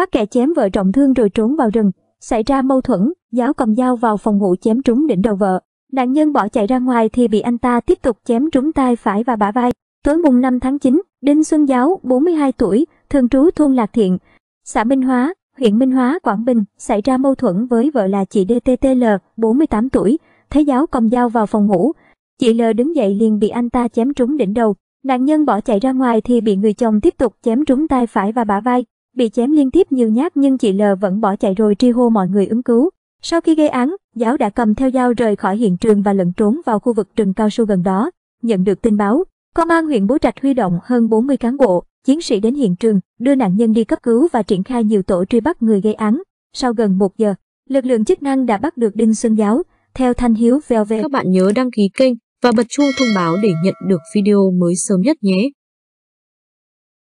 Bắt kẻ chém vợ trọng thương rồi trốn vào rừng. Xảy ra mâu thuẫn, giáo cầm dao vào phòng ngủ chém trúng đỉnh đầu vợ. Nạn nhân bỏ chạy ra ngoài thì bị anh ta tiếp tục chém trúng tay phải và bả vai. Tối mùng 5 tháng 9, Đinh Xuân Giáo, 42 tuổi, thường trú thôn Lạc Thiện, xã Minh Hóa, huyện Minh Hóa, Quảng Bình, xảy ra mâu thuẫn với vợ là chị DTTL, 48 tuổi, thấy Giáo cầm dao vào phòng ngủ. Chị L đứng dậy liền bị anh ta chém trúng đỉnh đầu. Nạn nhân bỏ chạy ra ngoài thì bị người chồng tiếp tục chém trúng tay phải và bả vai bị chém liên tiếp nhiều nhát nhưng chị L vẫn bỏ chạy rồi tri hô mọi người ứng cứu. Sau khi gây án, giáo đã cầm theo dao rời khỏi hiện trường và lẩn trốn vào khu vực rừng cao su gần đó. Nhận được tin báo, công an huyện Bố Trạch huy động hơn 40 cán bộ, chiến sĩ đến hiện trường, đưa nạn nhân đi cấp cứu và triển khai nhiều tổ truy bắt người gây án. Sau gần một giờ, lực lượng chức năng đã bắt được Đinh Xuân Giáo, theo Thanh Hiếu VOV. Các bạn nhớ đăng ký kênh và bật chuông thông báo để nhận được video mới sớm nhất nhé.